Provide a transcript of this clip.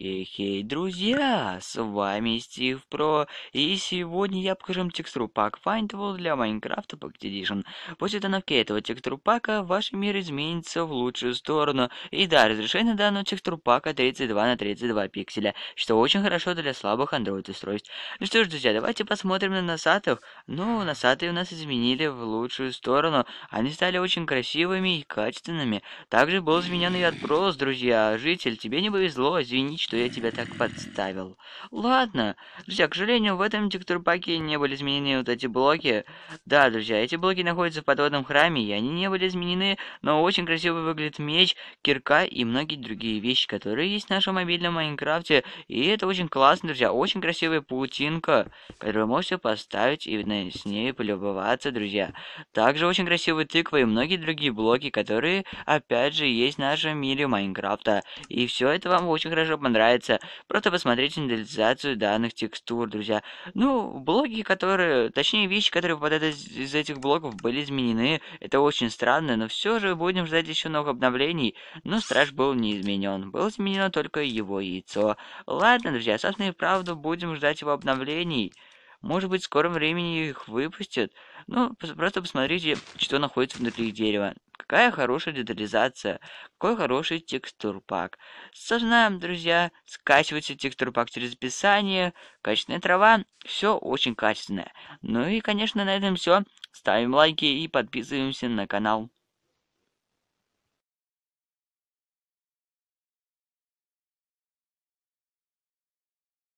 Хей-хей, друзья, с вами Стив Про, и сегодня я покажу вам текстуру пак Findable для Майнкрафта Pocket Edition. После установки этого текстур пака ваш мир изменится в лучшую сторону, и да, разрешение данного текстур пака 32 на 32 пикселя, что очень хорошо для слабых Android устройств. Ну что ж, друзья, давайте посмотрим на носатых. Ну, носатые у нас изменили в лучшую сторону, они стали очень красивыми и качественными. Также был изменен и отброс, друзья, житель, тебе не повезло, извини что я тебя так подставил. Ладно. Друзья, к сожалению, в этом текстурпаке не были изменены вот эти блоки. Да, друзья, эти блоки находятся в подводном храме, и они не были изменены, но очень красиво выглядит меч, кирка и многие другие вещи, которые есть в нашем мобильном Майнкрафте. И это очень классно, друзья. Очень красивая паутинка, которую вы можете поставить и с ней полюбоваться, друзья. Также очень красивые тыквы и многие другие блоки, которые, опять же, есть в нашем мире Майнкрафта. И все это вам очень хорошо понравилось нравится, просто посмотрите на данных текстур, друзья. Ну, блоги, которые, точнее, вещи, которые выпадают из, из этих блогов, были изменены. Это очень странно, но все же будем ждать еще новых обновлений. Но страж был не изменен. Было изменено только его яйцо. Ладно, друзья, собственно и правда, будем ждать его обновлений. Может быть, в скором времени их выпустят. Ну, просто посмотрите, что находится внутри дерева. Какая хорошая детализация, какой хороший текстурпак. Сознаем, друзья, скачивайте текстурпак через описание, качественная трава, все очень качественное. Ну и, конечно, на этом все. Ставим лайки и подписываемся на канал.